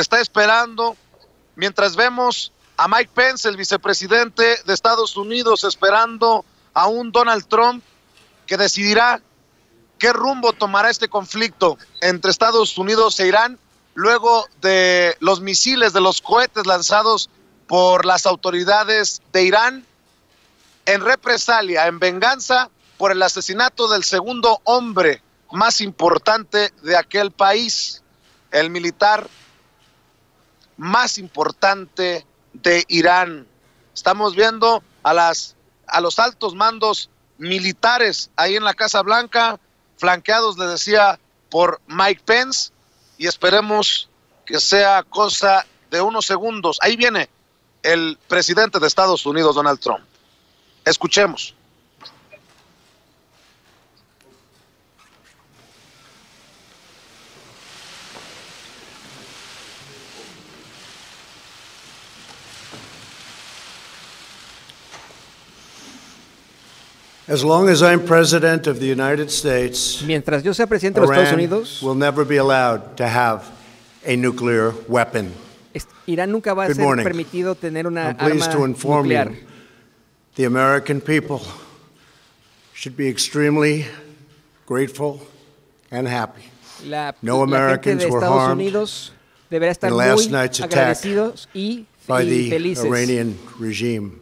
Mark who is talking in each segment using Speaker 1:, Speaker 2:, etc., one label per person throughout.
Speaker 1: está esperando, mientras vemos a Mike Pence, el vicepresidente de Estados Unidos, esperando a un Donald Trump que decidirá qué rumbo tomará este conflicto entre Estados Unidos e Irán luego de los misiles, de los cohetes lanzados por las autoridades de Irán en represalia, en venganza por el asesinato del segundo hombre más importante de aquel país, el militar más importante de Irán. Estamos viendo a, las, a los altos mandos militares ahí en la Casa Blanca, flanqueados, le decía, por Mike Pence, y esperemos que sea cosa de unos segundos. Ahí viene el presidente de Estados Unidos, Donald Trump. Escuchemos.
Speaker 2: As long as I'm president of the United States,
Speaker 3: mientras yo sea presidente de los Estados Unidos,
Speaker 2: will never be allowed to have a nuclear weapon.
Speaker 3: Irán nunca va a Good ser morning. permitido tener una I'm arma pleased to inform nuclear.
Speaker 2: you the American people should be extremely
Speaker 3: grateful and happy. La, no la Americans gente de were harmed Unidos deberá estar muy y, by y the felices. Iranian
Speaker 2: regime.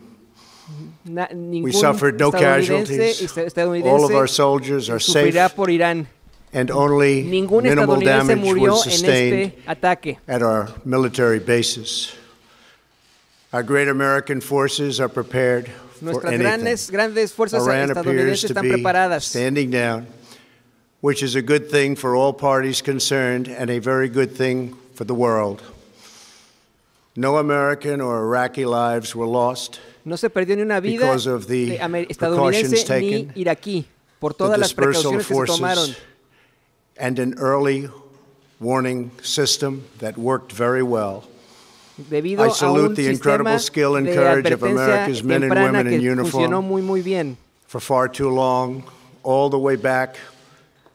Speaker 3: Na, ningún we suffered no casualties. Estadounidense All of our soldiers are safe. Por Irán. And only ningún minimal damage murió was sustained este at our
Speaker 2: military bases. Our great American forces are prepared Nuestras for anything. grandes fuerzas Iran estadounidenses están preparadas. Standing down, which is a good thing for all parties concerned and a very good thing for the world. No American or Iraqi lives were lost no se perdió ni una vida de estadounidense ni
Speaker 3: iraquí por todas las que se
Speaker 2: And an early warning system that worked very well. Debido I salute a the incredible skill and courage of America's men and women in uniform muy, muy bien. for far too long, all the way back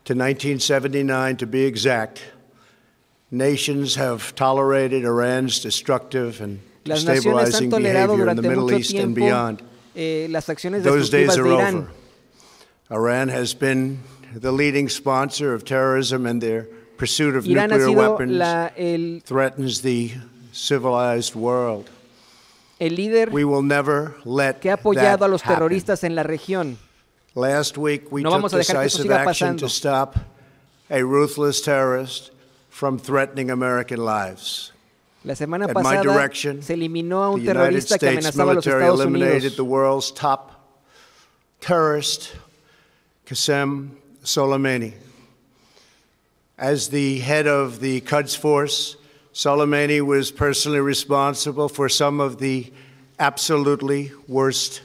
Speaker 2: to 1979 to be exact nations have tolerated Iran's destructive and destabilizing behavior in the Middle East and beyond.
Speaker 3: Eh, Those days are over.
Speaker 2: Irán. has been the leading sponsor of terrorism and their pursuit of Irán nuclear weapons la, el, threatens the civilized world. El líder we will never let que ha apoyado a los terroristas
Speaker 3: happen. en la región.
Speaker 2: Last week we no took decisive action pasando. to stop a ruthless terrorist from threatening American lives.
Speaker 3: La semana At pasada direction, se eliminó a un terrorista States military eliminated Unidos. The
Speaker 2: world's top terrorist, Qasem Soleimani. As the head of the Quds Force, Soleimani was personally responsible for some of the absolutely worst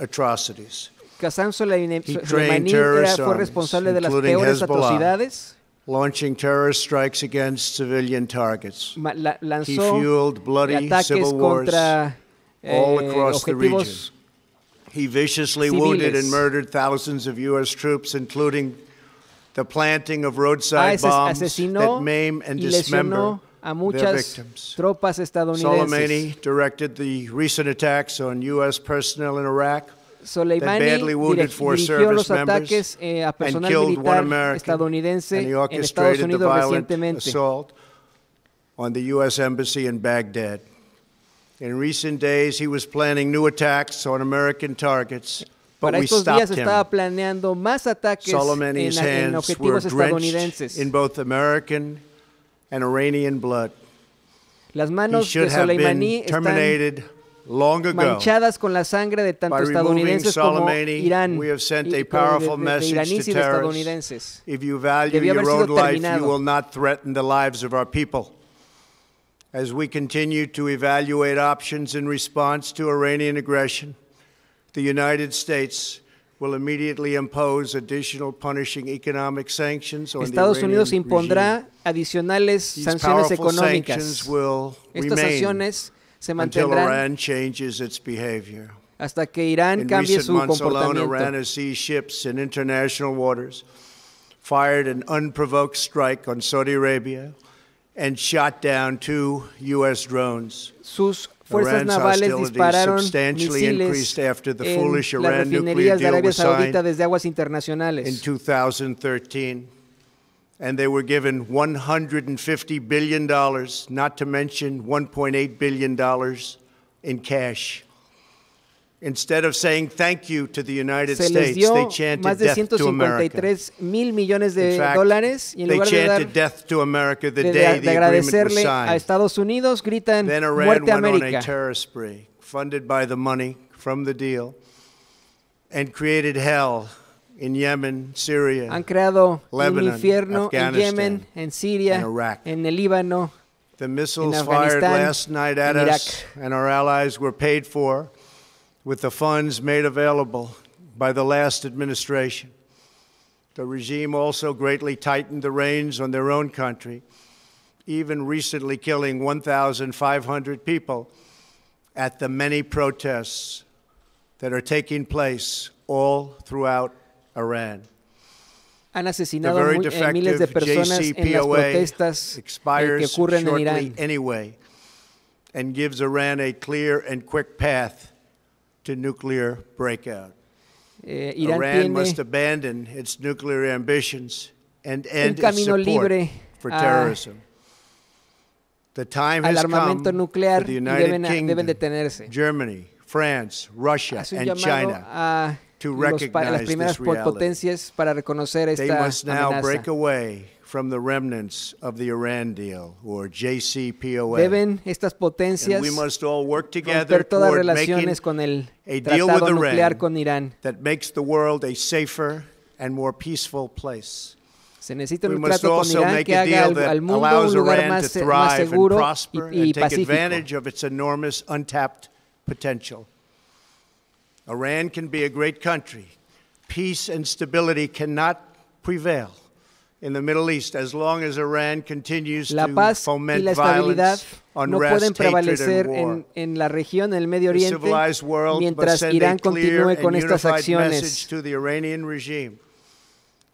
Speaker 2: atrocities.
Speaker 3: Qasem Soleimani era, fue responsable de las peores atrocidades
Speaker 2: launching terrorist strikes against civilian targets.
Speaker 3: La lanzó He fueled bloody civil wars contra, eh, all across the region.
Speaker 2: He viciously civiles. wounded and murdered thousands of U.S. troops, including the planting of roadside ah, bombs that maim and dismember a muchas
Speaker 3: tropas estadounidenses. Soleimani
Speaker 2: directed the recent attacks on U.S. personnel in Iraq Soleimani dirigió los ataques eh, a personal militar
Speaker 3: estadounidense en Estados Unidos recientemente.
Speaker 2: On the U.S. Embassy in Baghdad. In recent days, he was planning new attacks on American targets, but we stopped him.
Speaker 3: Soleimani's hands were
Speaker 2: drenched In both American and Iranian blood. Las manos he should de have been terminated Long ago, manchadas
Speaker 3: con la sangre de tanto estadounidenses como Irán your
Speaker 2: own life, you will not threaten the lives of our people. As we continue to evaluate options in response to Iranian aggression, the United States will immediately impose additional punishing economic sanctions on Estados the Unidos impondrá
Speaker 3: regime. adicionales sanciones económicas. Estas sanciones se mantendrán hasta que Irán cambie su comportamiento.
Speaker 2: fired an unprovoked strike on Saudi Arabia and shot down two U.S. drones. Sus fuerzas Iran's navales dispararon substantially misiles increased after the en foolish Iran las refinerías de Arabia Saudita
Speaker 3: desde aguas internacionales. In
Speaker 2: 2013 and they were given $150 billion, not to mention $1.8 billion in cash. Instead of saying thank you to the United Se States, they chanted más de death to America.
Speaker 3: 153 mil millones de fact, dólares y en they lugar de, chanted dar, death
Speaker 2: to America the de, day de the agreement was agradecerle a signed.
Speaker 3: Estados Unidos gritan Then Iran muerte a went on a
Speaker 2: terror spree, funded by the money from the deal, and created hell in Yemen, Syria, han creado Lebanon, un infierno en Yemen,
Speaker 3: en Siria, en el Líbano, the missiles in fired last night at us
Speaker 2: and our allies were paid for with the funds made available by the last administration. The regime also greatly tightened the reins on their own country, even recently killing 1,500 people at the many protests that are taking place all throughout Iran.
Speaker 3: Han asesinado a muy, eh, miles de personas en las protestas eh, que ocurren en Irán.
Speaker 2: Anyway, and gives Iran a clear and quick path to nuclear breakout. Eh, Irán Iran must abandon its nuclear ambitions and end its support for terrorism. The time has come nuclear for the United deben, Kingdom, deben Germany, France, Russia, and China. To recognize las primeras potencias
Speaker 3: para reconocer esta amenaza.
Speaker 2: From the remnants of the Iran deal or JCPOA. Deben
Speaker 3: estas potencias work todas relaciones con el tratado nuclear
Speaker 2: con Irán. That makes the world a safer and more peaceful place.
Speaker 3: Se necesita un trato con Irán que haga al, al mundo un lugar más, más seguro y, y pacífico.
Speaker 2: Iran can be a great country. Peace and stability cannot prevail in the Middle East as long as Iran continues to foment y la estabilidad violence, no pueden prevalecer en,
Speaker 3: en, la región, en el Medio Oriente, mientras Irán continúe con estas acciones.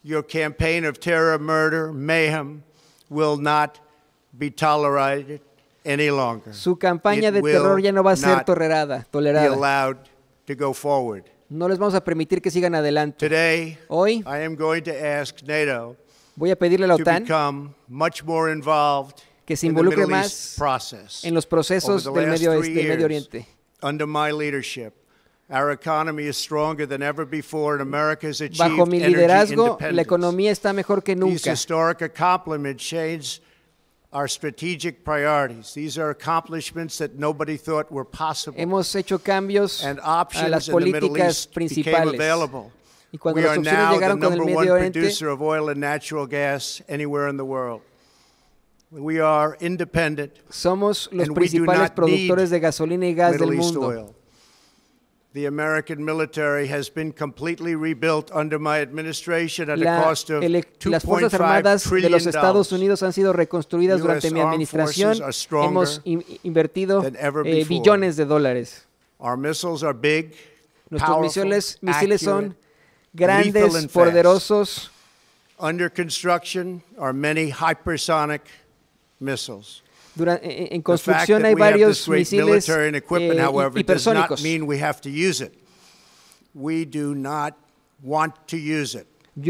Speaker 2: Your campaign of terror, murder, mayhem will not be tolerated any longer. Su campaña de terror ya no va a ser
Speaker 3: tolerada. tolerada.
Speaker 2: to go forward.
Speaker 3: No les vamos a permitir que sigan adelante. Today, Hoy I am going to ask
Speaker 2: NATO voy a pedirle a la OTAN que se involucre más en los procesos del Medio Oriente. Bajo mi liderazgo, la
Speaker 3: economía está mejor que nunca.
Speaker 2: our strategic priorities. These are accomplishments that nobody thought were possible. Hemos hecho cambios and options a las políticas principales. Available. Y we are now the number one Medio Oriente, of oil and natural gas anywhere in the world. We are independent,
Speaker 3: somos los principales productores de gasolina y gas Middle del mundo.
Speaker 2: The American military has been completely rebuilt under my administration at a cost of las Fuerzas Armadas de los Estados
Speaker 3: Unidos han sido reconstruidas durante mi administración. Hemos in invertido eh, billones de dólares. Our missiles are big, Nuestros misiles, son grandes, poderosos.
Speaker 2: Under construction are many hypersonic missiles.
Speaker 3: Durante, e-, en construcción hay varios misiles eh, hipersónicos.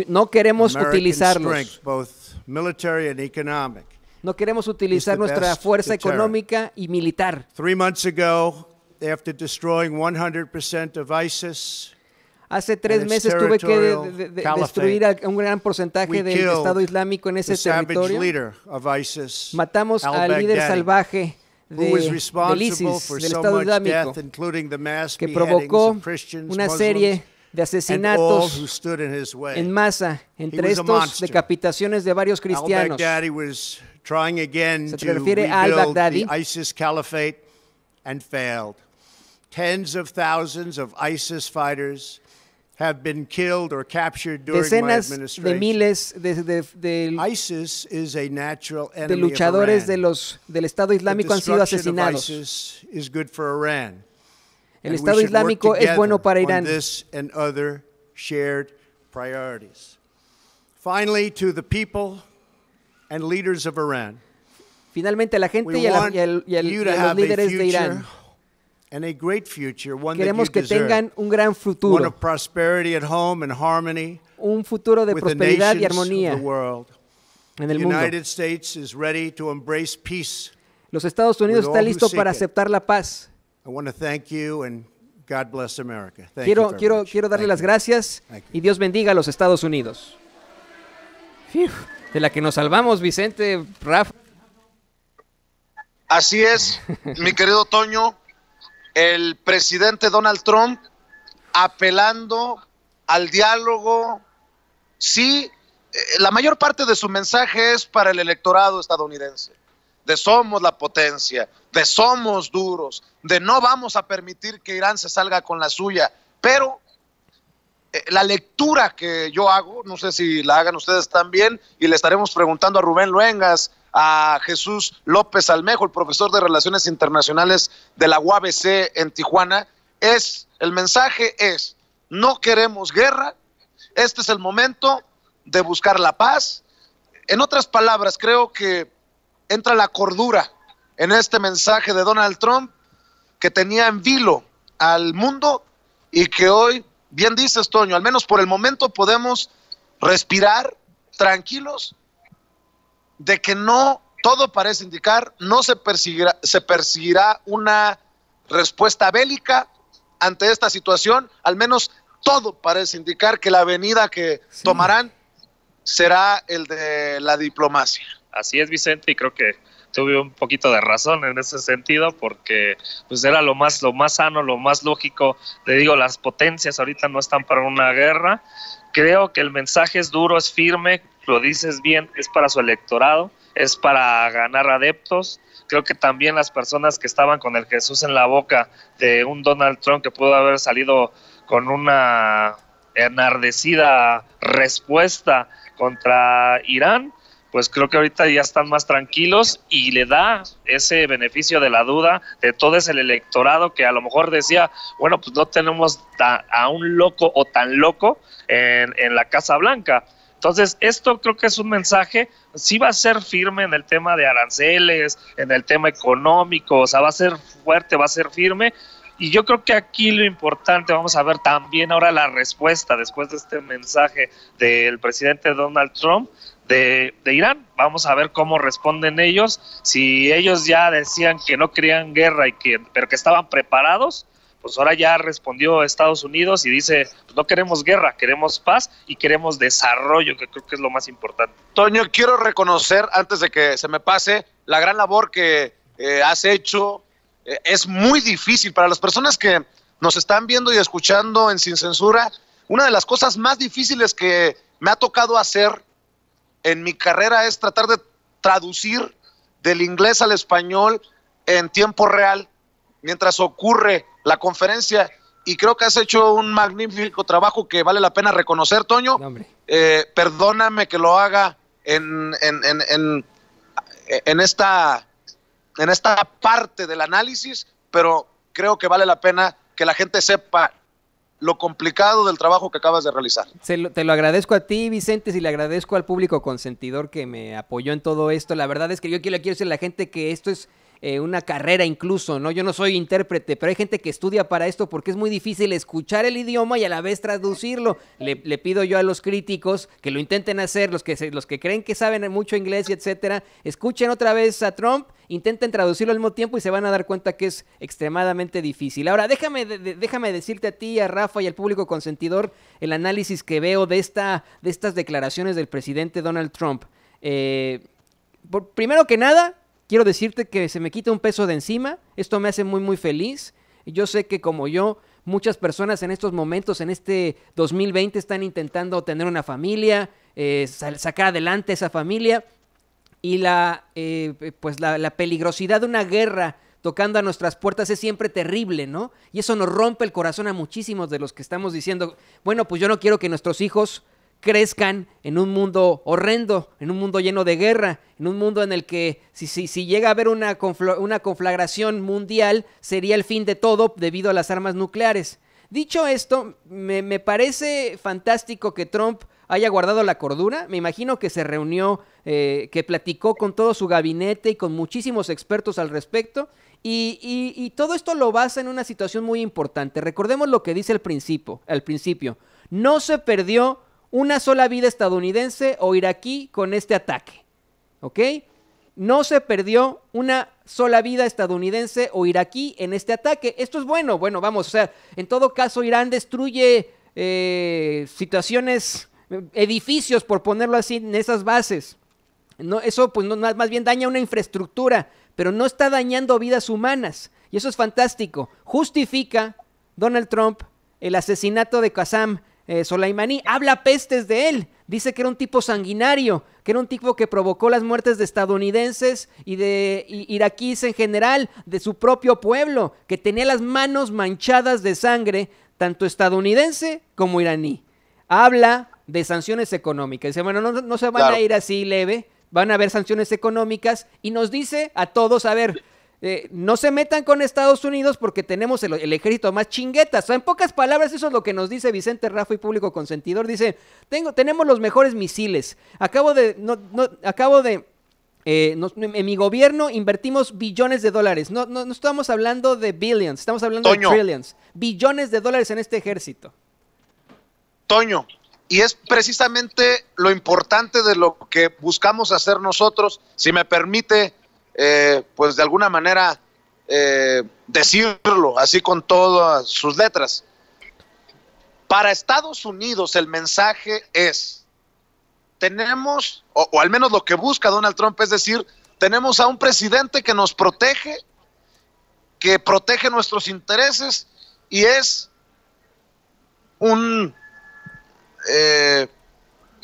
Speaker 3: No queremos utilizarlos. No queremos utilizar nuestra fuerza
Speaker 2: económica y militar. Three months ago, after destroying 100% of ISIS,
Speaker 3: Hace tres meses tuve que destruir un gran porcentaje del Estado Islámico en ese territorio.
Speaker 2: Matamos al líder salvaje
Speaker 3: de, del ISIS, del Estado Islámico,
Speaker 2: que provocó una serie de asesinatos en masa, entre estos
Speaker 3: decapitaciones de varios cristianos. Se
Speaker 2: refiere a al-Baghdadi. Tens of thousands of ISIS fighters have been killed or captured during Decenas my administration. de
Speaker 3: miles de, de, de, ISIS is a natural enemy de luchadores of Iran. de los, del Estado
Speaker 2: Islámico han sido asesinados. ISIS is good for Iran. El Estado Islámico es bueno para Irán. This and other shared priorities. Finally, to the people and leaders of Iran. Finalmente, a la gente y a, la, y a, y a, y a los líderes de Irán. And Queremos que tengan
Speaker 3: un gran futuro. un futuro de prosperidad y armonía
Speaker 2: en el mundo. Los Estados Unidos están listos para aceptar la paz. Quiero, quiero, quiero darle las
Speaker 3: gracias y Dios bendiga a los Estados Unidos. de la que nos salvamos, Vicente, Rafa.
Speaker 1: Así es, mi querido Toño el presidente Donald Trump apelando al diálogo. Sí, eh, la mayor parte de su mensaje es para el electorado estadounidense, de somos la potencia, de somos duros, de no vamos a permitir que Irán se salga con la suya, pero eh, la lectura que yo hago, no sé si la hagan ustedes también, y le estaremos preguntando a Rubén Luengas a Jesús López Almejo, el profesor de Relaciones Internacionales de la UABC en Tijuana, es, el mensaje es, no queremos guerra, este es el momento de buscar la paz. En otras palabras, creo que entra la cordura en este mensaje de Donald Trump que tenía en vilo al mundo y que hoy, bien dices, Toño, al menos por el momento podemos respirar tranquilos de que no, todo parece indicar, no se perseguirá, se una respuesta bélica ante esta situación, al menos todo parece indicar que la avenida que tomarán
Speaker 4: será el de la diplomacia. Así es, Vicente, y creo que tuve un poquito de razón en ese sentido porque pues era lo más lo más sano, lo más lógico. Le digo, las potencias ahorita no están para una guerra. Creo que el mensaje es duro, es firme, lo dices bien, es para su electorado, es para ganar adeptos. Creo que también las personas que estaban con el Jesús en la boca de un Donald Trump que pudo haber salido con una enardecida respuesta contra Irán, pues creo que ahorita ya están más tranquilos y le da ese beneficio de la duda de todo ese electorado que a lo mejor decía, bueno, pues no tenemos a un loco o tan loco en, en la Casa Blanca. Entonces, esto creo que es un mensaje, sí va a ser firme en el tema de aranceles, en el tema económico, o sea, va a ser fuerte, va a ser firme. Y yo creo que aquí lo importante, vamos a ver también ahora la respuesta después de este mensaje del presidente Donald Trump, de, Irán. Vamos a ver cómo responden ellos. Si ellos ya decían que no querían guerra y que, pero que estaban preparados, pues ahora ya respondió Estados Unidos y dice, pues no queremos guerra, queremos paz y queremos desarrollo, que creo que es lo más importante. Toño, quiero reconocer, antes de que se me pase, la gran labor que
Speaker 1: eh, has hecho. Eh, es muy difícil para las personas que nos están viendo y escuchando en Sin Censura. Una de las cosas más difíciles que me ha tocado hacer en mi carrera es tratar de traducir del inglés al español en tiempo real mientras ocurre la conferencia y creo que has hecho un magnífico trabajo que vale la pena reconocer, Toño. Eh, perdóname que lo haga en, en, esta, en esta parte del análisis, pero creo que vale la pena que la gente sepa lo complicado del trabajo que acabas de realizar.
Speaker 3: te lo agradezco a ti, Vicente, y le agradezco al público consentidor que me apoyó en todo esto. La verdad es que yo quiero, quiero decir a la gente que esto es eh, una carrera incluso, ¿no? Yo no soy intérprete, pero hay gente que estudia para esto porque es muy difícil escuchar el idioma y a la vez traducirlo. Le, pido yo a los críticos que lo intenten hacer, los que, los que creen que saben mucho inglés y etcétera, escuchen otra vez a Trump, intenten traducirlo al mismo tiempo y se van a dar cuenta que es extremadamente difícil. Ahora, déjame, déjame decirte a ti, a Rafa y al público consentidor el análisis que veo de, esta, de estas declaraciones del presidente Donald Trump. Eh, primero que nada, Quiero decirte que se me quita un peso de encima, esto me hace muy muy feliz. Yo sé que como yo, muchas personas en estos momentos, en este 2020, están intentando tener una familia, eh, sacar adelante esa familia. Y la, eh, eh, pues la peligrosidad de una guerra tocando a nuestras puertas es siempre terrible, ¿no? Y eso nos rompe el corazón a muchísimos de los que estamos diciendo, bueno, pues yo no quiero que nuestros hijos crezcan en un mundo horrendo, en un mundo lleno de guerra, en un mundo en el que si, llega a haber una, una conflagración mundial sería el fin de todo debido a las armas nucleares. Dicho esto, me, parece fantástico que Trump haya guardado la cordura. Me imagino que se reunió, eh, que platicó con todo su gabinete y con muchísimos expertos al respecto. Y, todo esto lo basa en una situación muy importante. Recordemos lo que dice el principio, al principio. No se perdió una sola vida estadounidense o iraquí con este ataque. ¿Ok? No se perdió una sola vida estadounidense o iraquí en este ataque. Esto es bueno, bueno, vamos, o sea, en todo caso Irán destruye eh, situaciones, edificios, por ponerlo así, en esas bases. No, eso pues no, más bien daña una infraestructura, pero no está dañando vidas humanas. Y eso es fantástico. Justifica Donald Trump el asesinato de Qasem eh, Soleimani habla pestes de él. Dice que era un tipo sanguinario, que era un tipo que provocó las muertes de estadounidenses y de iraquíes en general, de su propio pueblo, que tenía las manos manchadas de sangre, tanto estadounidense como iraní. Habla de sanciones económicas. Dice, bueno, no, se van a ir así leve, van a haber sanciones económicas y nos dice a todos, a ver, eh, no se metan con Estados Unidos porque tenemos el, ejército más chinguetas. O en pocas palabras, eso es lo que nos dice Vicente Rafa y público consentidor. Dice, Tengo, tenemos los mejores misiles. Acabo de, acabo de eh, en mi gobierno invertimos billones de dólares. No, estamos hablando de billions, estamos hablando de trillions. Billones de dólares en este
Speaker 1: ejército. Toño, y es precisamente lo importante de lo que buscamos hacer nosotros. Si me permite eh, pues de alguna manera eh, decirlo así con todas sus letras. Para Estados Unidos el mensaje es, tenemos, o, al menos lo que busca Donald Trump es decir, tenemos a un presidente que nos protege, que protege nuestros intereses y es un eh,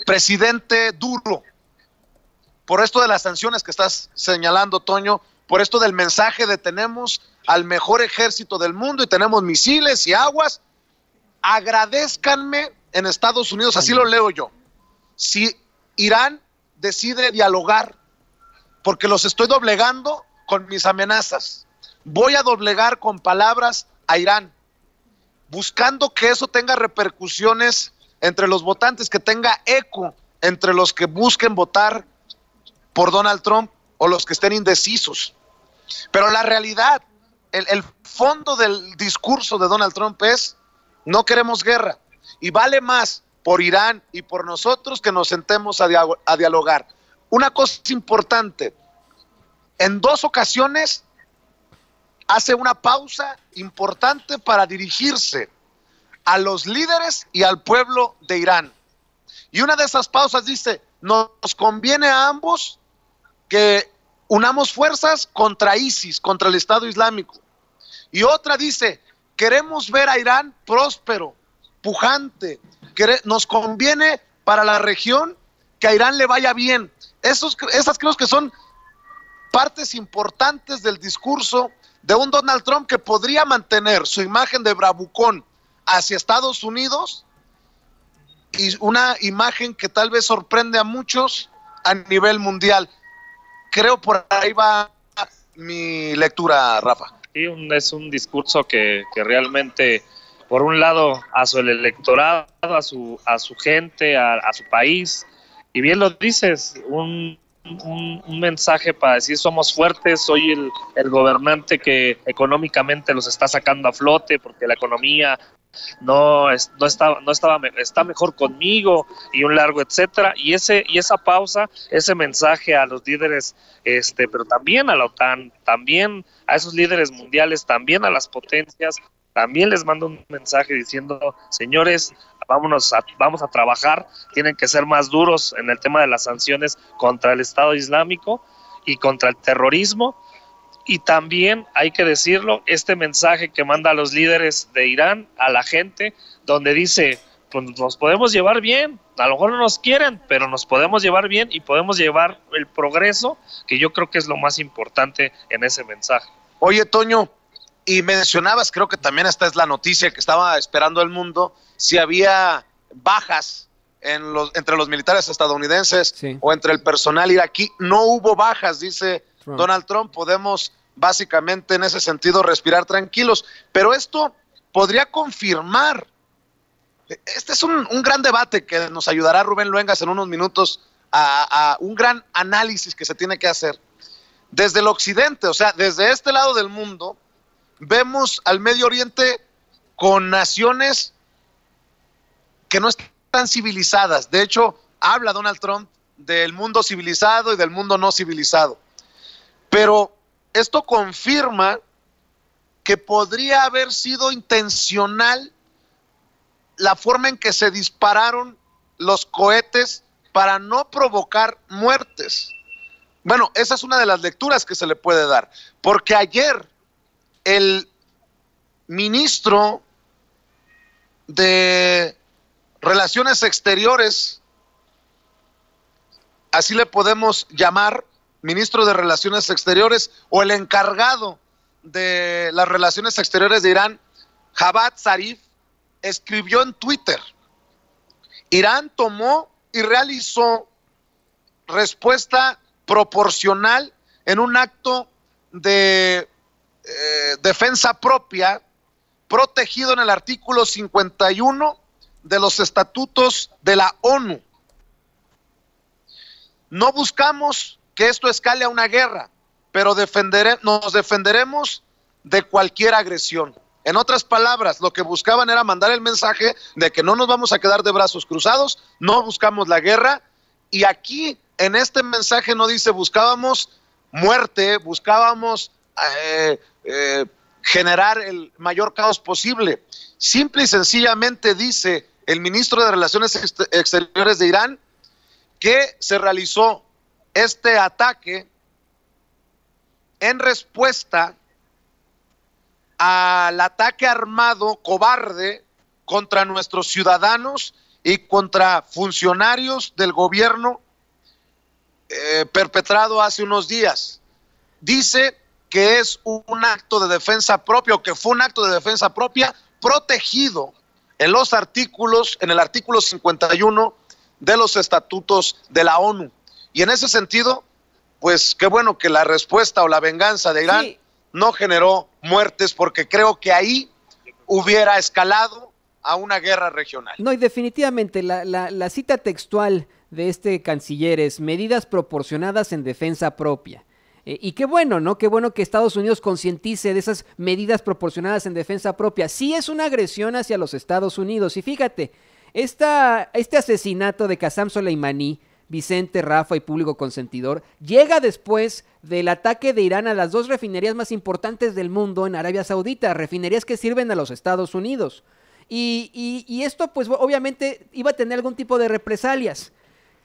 Speaker 1: presidente duro, por esto de las sanciones que estás señalando, Toño, por esto del mensaje de tenemos al mejor ejército del mundo y tenemos misiles y aguas, agradezcanme en Estados Unidos, así lo leo yo, si Irán decide dialogar, porque los estoy doblegando con mis amenazas. Voy a doblegar con palabras a Irán, buscando que eso tenga repercusiones entre los votantes, que tenga eco entre los que busquen votar por Donald Trump o los que estén indecisos. Pero la realidad, el, fondo del discurso de Donald Trump es, no queremos guerra. Y vale más por Irán y por nosotros que nos sentemos a, dialogar. Una cosa importante, en dos ocasiones hace una pausa importante para dirigirse a los líderes y al pueblo de Irán. Y una de esas pausas dice, nos conviene a ambos que unamos fuerzas contra ISIS, contra el Estado Islámico. Y otra dice, queremos ver a Irán próspero, pujante, nos conviene para la región que a Irán le vaya bien. Esos, esas creo que son partes importantes del discurso de un Donald Trump que podría mantener su imagen de bravucón hacia Estados Unidos y una imagen que tal vez sorprende a muchos
Speaker 4: a nivel mundial creo por
Speaker 1: ahí va
Speaker 4: mi lectura, Rafa. Sí, es un discurso que, realmente, por un lado, a su electorado, a su, a su gente, a, su país, y bien lo dices, un, un, un, mensaje para decir somos fuertes, soy el, el gobernante que económicamente los está sacando a flote porque la economía no, no estaba, no estaba, está mejor conmigo y un largo etcétera. Y ese y esa pausa, ese mensaje a los líderes, este, pero también a la OTAN, también a esos líderes mundiales, también a las potencias, también les mando un mensaje diciendo, señores, vámonos vamos a trabajar, tienen que ser más duros en el tema de las sanciones contra el Estado Islámico y contra el terrorismo y también, hay que decirlo, este mensaje que manda a los líderes de Irán a la gente, donde dice, pues nos podemos llevar bien, a lo mejor no nos quieren, pero nos podemos llevar bien y podemos llevar el progreso, que yo creo que es lo más importante en ese mensaje. Oye, Toño, y mencionabas, creo que también esta es la noticia que estaba esperando el
Speaker 1: mundo, si había bajas en los, entre los militares estadounidenses o entre el personal iraquí. No hubo bajas, dice Donald Trump, podemos básicamente en ese sentido respirar tranquilos. Pero esto podría confirmar. Este es un, gran debate que nos ayudará Rubén Luengas en unos minutos a, a, un gran análisis que se tiene que hacer. Desde el occidente, o sea, desde este lado del mundo, vemos al Medio Oriente con naciones que no están civilizadas. De hecho, habla Donald Trump del mundo civilizado y del mundo no civilizado. Pero esto confirma que podría haber sido intencional la forma en que se dispararon los cohetes para no provocar muertes. Bueno, esa es una de las lecturas que se le puede dar, porque ayer el ministro de Relaciones Exteriores, así le podemos llamar, ministro de Relaciones Exteriores, o el encargado de las Relaciones Exteriores de Irán, Javad Zarif, escribió en Twitter, Irán tomó y realizó respuesta proporcional en un acto de eh, defensa propia protegido en el artículo 51 de los estatutos de la ONU. No buscamos que esto escale a una guerra, pero nos defenderemos de cualquier agresión. En otras palabras, lo que buscaban era mandar el mensaje de que no nos vamos a quedar de brazos cruzados, no buscamos la guerra. Y aquí, en este mensaje, no dice buscábamos muerte, buscábamos eh, eh, generar el mayor caos posible. Simple y sencillamente dice el ministro de Relaciones Exteriores de Irán que se realizó este ataque en respuesta al ataque armado cobarde contra nuestros ciudadanos y contra funcionarios del gobierno eh, perpetrado hace unos días. Dice que es un acto de defensa propia o que fue un acto de defensa propia protegido en los artículos, en el artículo 51 de los estatutos de la ONU. Y en ese sentido, pues qué bueno que la respuesta o la venganza de Irán no generó muertes, porque creo que ahí hubiera escalado a una guerra regional.
Speaker 3: No, y definitivamente la, cita textual de este canciller es medidas proporcionadas en defensa propia. Eh, y qué bueno, ¿no? Qué bueno que Estados Unidos concientice de esas medidas proporcionadas en defensa propia. Sí es una agresión hacia los Estados Unidos. Y fíjate, esta, este asesinato de Kazam Soleimani, Vicente, Rafa y público consentidor, llega después del ataque de Irán a las dos refinerías más importantes del mundo en Arabia Saudita, refinerías que sirven a los Estados Unidos. Y, esto pues obviamente iba a tener algún tipo de represalias.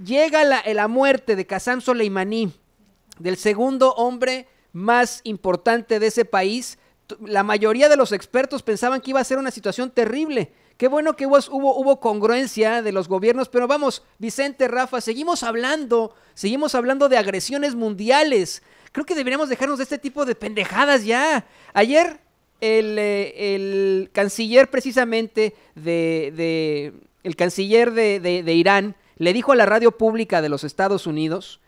Speaker 3: Llega la, muerte de Kazan Soleimani, del segundo hombre más importante de ese país. La mayoría de los expertos pensaban que iba a ser una situación terrible Qué bueno que hubo, congruencia de los gobiernos, pero vamos, Vicente, Rafa, seguimos hablando, seguimos hablando de agresiones mundiales. Creo que deberíamos dejarnos de este tipo de pendejadas ya. Ayer el, eh, canciller precisamente de, el canciller de, Irán le dijo a la radio pública de los Estados Unidos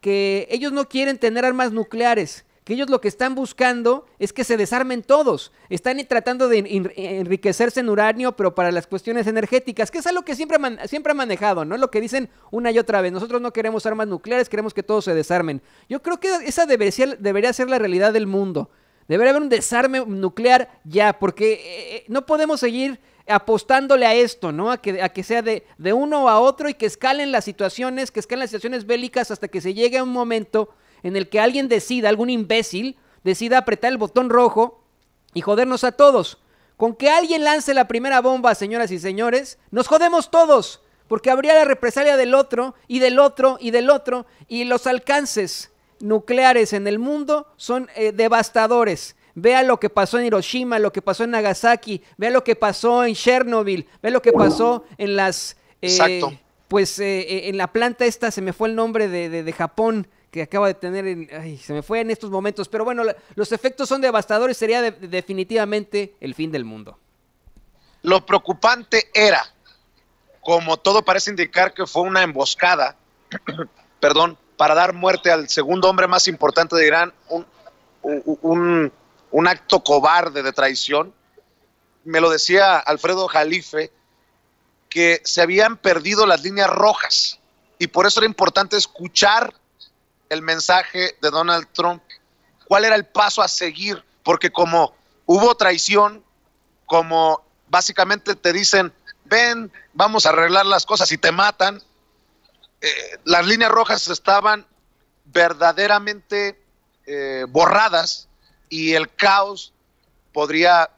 Speaker 3: que ellos no quieren tener armas nucleares, que ellos lo que están buscando es que se desarmen todos. Están tratando de enriquecerse en uranio, pero para las cuestiones energéticas, que es algo que siempre, siempre han manejado, ¿no? Lo que dicen una y otra vez. Nosotros no queremos armas nucleares, queremos que todos se desarmen. Yo creo que esa debería ser, la realidad del mundo. Debería haber un desarme nuclear ya, porque eh, eh, no podemos seguir apostándole a esto, ¿no? A que, que sea de, de uno a otro y que escalen las situaciones, que escalen las situaciones bélicas hasta que se llegue a un momento en el que alguien decida, algún imbécil, decida apretar el botón rojo y jodernos a todos. Con que alguien lance la primera bomba, señoras y señores, nos jodemos todos, porque habría la represalia del otro y del otro y del otro, y los alcances nucleares en el mundo son eh, devastadores. Vea lo que pasó en Hiroshima, lo que pasó en Nagasaki, vea lo que pasó en Chernobyl, vea lo que pasó en las... Eh, Exacto. Pues eh, en la planta esta, se me fue el nombre de, de, de Japón, que acaba de tener. se me fue en estos momentos. Pero bueno, los efectos son devastadores. Sería definitivamente el fin del mundo. Lo preocupante
Speaker 1: era, como todo parece indicar que fue una emboscada, perdón, para dar muerte al segundo hombre más importante de Irán, un acto cobarde de traición. Me lo decía Alfredo Jalife, que se habían perdido las líneas rojas y por eso era importante escuchar el mensaje de Donald Trump? ¿Cuál era el paso a seguir? Porque como hubo traición, como básicamente te dicen, ven, vamos a arreglar las cosas y te matan, eh, las líneas rojas estaban verdaderamente eh, borradas y el caos podría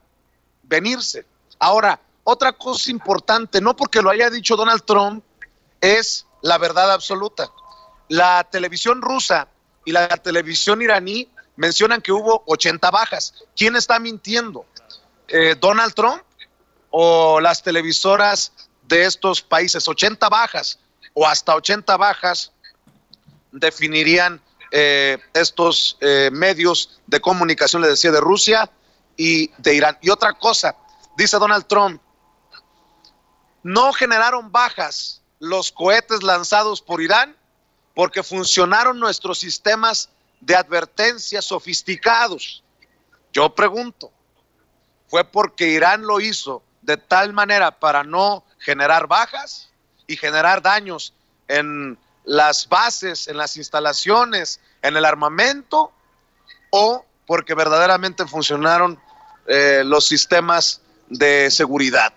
Speaker 1: venirse. Ahora, otra cosa importante, no porque lo haya dicho Donald Trump, es la verdad absoluta. La televisión rusa y la televisión iraní mencionan que hubo 80 bajas. ¿Quién está mintiendo? Eh, ¿Donald Trump o las televisoras de estos países? 80 bajas o hasta 80 bajas definirían eh, estos eh, medios de comunicación, les decía, de Rusia y de Irán. Y otra cosa, dice Donald Trump, no generaron bajas los cohetes lanzados por Irán porque funcionaron nuestros sistemas de advertencia sofisticados. Yo pregunto, ¿fue porque Irán lo hizo de tal manera para no generar bajas y generar daños en las bases, en las instalaciones, en el armamento? ¿O porque verdaderamente funcionaron eh, los sistemas de seguridad?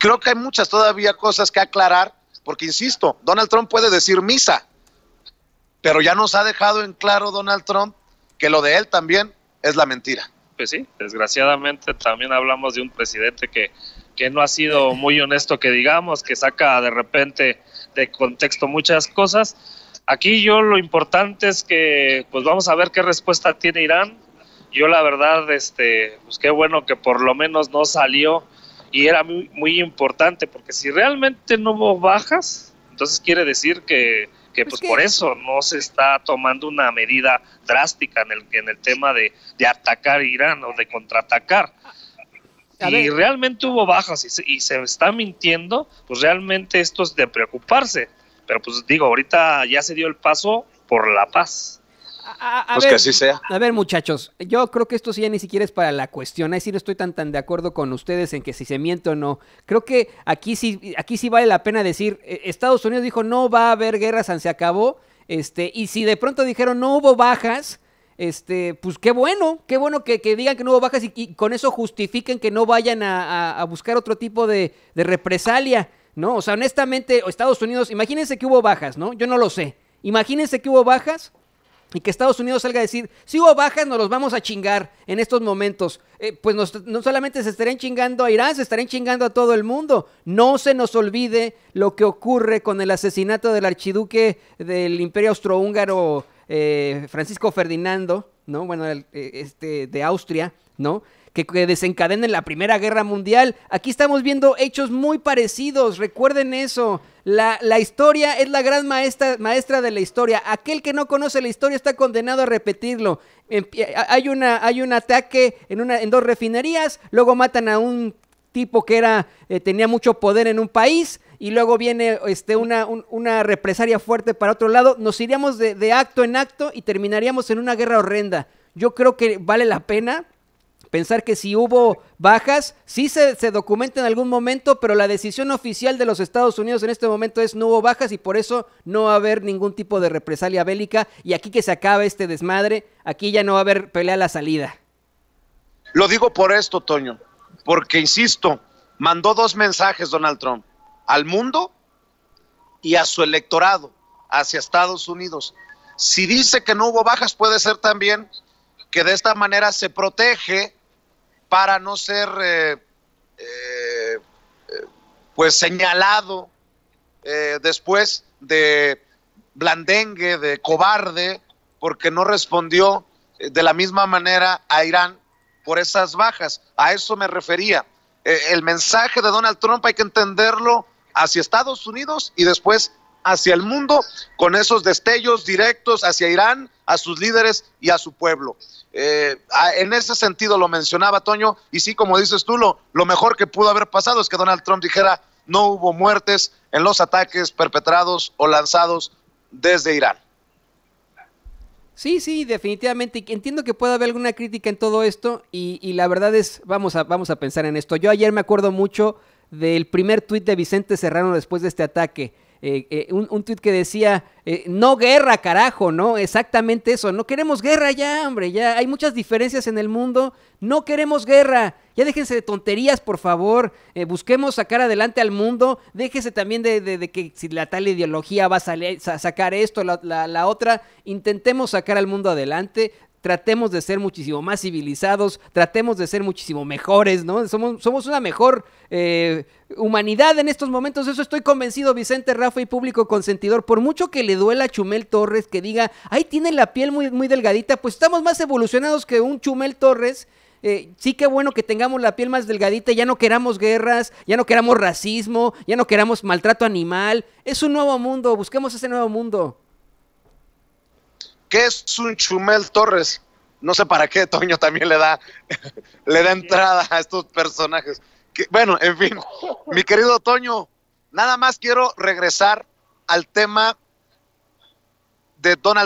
Speaker 1: Creo que hay muchas todavía cosas que aclarar, porque insisto, Donald Trump puede decir misa pero ya nos ha dejado en claro Donald Trump que lo de él también es la
Speaker 4: mentira. Pues sí, desgraciadamente también hablamos de un presidente que, no ha sido muy honesto, que digamos, que saca de repente de contexto muchas cosas. Aquí yo lo importante es que pues vamos a ver qué respuesta tiene Irán. Yo la verdad, este, pues qué bueno que por lo menos no salió y era muy, muy importante, porque si realmente no hubo bajas, entonces quiere decir que que pues, pues por eso no se está tomando una medida drástica en el, en el tema de, atacar Irán o de contraatacar. y realmente hubo bajas y se, y se está mintiendo, pues realmente esto es de preocuparse. Pero pues digo, ahorita ya se dio el paso por la paz a, pues ver, así sea.
Speaker 3: A ver, muchachos, yo creo que esto sí ya ni siquiera es para la cuestión. Es decir, no estoy tan tan de acuerdo con ustedes en que si se miente o no. Creo que aquí sí, aquí sí vale la pena decir, e, Estados Unidos dijo no va a haber guerras, se acabó. Este, y si de pronto dijeron no hubo bajas, este, pues qué bueno, qué bueno que, digan que no hubo bajas y, con eso justifiquen que no vayan a, buscar otro tipo de, de represalia. ¿no? O sea, honestamente, Estados Unidos, imagínense que hubo bajas, ¿no? Yo no lo sé. Imagínense que hubo bajas y que Estados Unidos salga a decir, si hubo bajas, nos los vamos a chingar en estos momentos. Eh, pues no solamente se estarían chingando a Irán, se estarían chingando a todo el mundo. No se nos olvide lo que ocurre con el asesinato del archiduque del Imperio Austrohúngaro eh, Francisco Ferdinando, ¿no? Bueno, eh, este, de Austria, ¿no? que, desencadenen la Primera Guerra Mundial. Aquí estamos viendo hechos muy parecidos, recuerden eso. La, historia es la gran maestra, maestra de la historia. Aquel que no conoce la historia está condenado a repetirlo. Hay, una, hay un ataque en, una, en dos refinerías, luego matan a un tipo que era, eh, tenía mucho poder en un país y luego viene este, una, una represaria fuerte para otro lado. Nos iríamos de, de acto en acto y terminaríamos en una guerra horrenda. Yo creo que vale la pena pensar que si hubo bajas, sí se, documenta en algún momento, pero la decisión oficial de los Estados Unidos en este momento es no hubo bajas y por eso no va a haber ningún tipo de represalia bélica y aquí que se acaba este desmadre, aquí ya no va a haber pelea a la salida.
Speaker 1: Lo digo por esto, Toño, porque insisto, mandó dos mensajes Donald Trump al mundo y a su electorado hacia Estados Unidos. Si dice que no hubo bajas, puede ser también que de esta manera se protege para no ser eh, eh, eh, pues señalado después de blandengue, de cobarde, porque no respondió de la misma manera a Irán por esas bajas. A eso me refería. el mensaje de Donald Trump hay que entenderlo hacia Estados Unidos y después hacia el mundo con esos destellos directos hacia Irán a sus líderes y a su pueblo. Eh, en ese sentido lo mencionaba Toño, y sí, como dices tú, lo, lo mejor que pudo haber pasado es que Donald Trump dijera no hubo muertes en los ataques perpetrados o lanzados desde Irán.
Speaker 3: Sí, sí, definitivamente. Entiendo que pueda haber alguna crítica en todo esto y, la verdad es, vamos a, vamos a pensar en esto. Yo ayer me acuerdo mucho del primer tuit de Vicente Serrano después de este ataque eh, eh, un, un tuit que decía, eh, no guerra, carajo, ¿no? Exactamente eso, no queremos guerra ya, hombre, ya hay muchas diferencias en el mundo, no queremos guerra, ya déjense de tonterías, por favor, busquemos sacar adelante al mundo, déjense también de, que si la tal ideología va a, salir, a sacar esto, la otra, intentemos sacar al mundo adelante, tratemos de ser muchísimo más civilizados, tratemos de ser muchísimo mejores, ¿no? Somos, somos una mejor eh, humanidad en estos momentos, eso estoy convencido, Vicente Rafa y público consentidor, por mucho que le duela a Chumel Torres que diga, ahí tiene la piel muy, muy delgadita, pues estamos más evolucionados que un Chumel Torres. Eh, sí que bueno que tengamos la piel más delgadita, ya no queramos guerras, ya no queramos racismo, ya no queramos maltrato animal, es un nuevo mundo, busquemos ese nuevo mundo.
Speaker 1: ¿Qué es un Chumel Torres? No sé para qué Toño también le da, le da entrada a estos personajes. bueno, en fin, mi querido Toño, nada más quiero regresar al tema de Donald